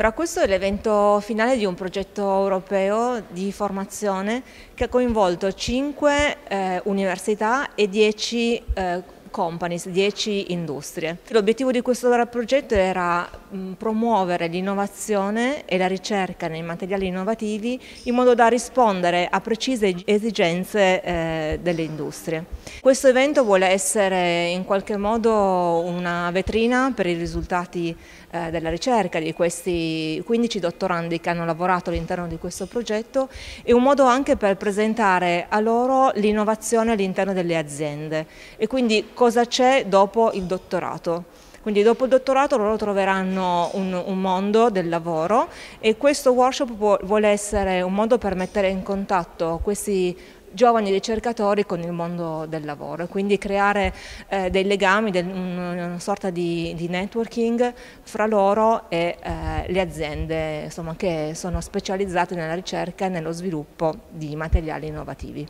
Allora, questo è l'evento finale di un progetto europeo di formazione che ha coinvolto 5 eh, università e 10 eh, companies, 10 industrie. L'obiettivo di questo progetto era promuovere l'innovazione e la ricerca nei materiali innovativi in modo da rispondere a precise esigenze eh, delle industrie. Questo evento vuole essere in qualche modo una vetrina per i risultati eh, della ricerca di questi 15 dottorandi che hanno lavorato all'interno di questo progetto e un modo anche per presentare a loro l'innovazione all'interno delle aziende e quindi cosa cosa c'è dopo il dottorato. Quindi dopo il dottorato loro troveranno un, un mondo del lavoro e questo workshop può, vuole essere un modo per mettere in contatto questi giovani ricercatori con il mondo del lavoro e quindi creare eh, dei legami, del, una sorta di, di, networking fra loro e eh, le aziende insomma, che sono specializzate nella ricerca e nello sviluppo di materiali innovativi.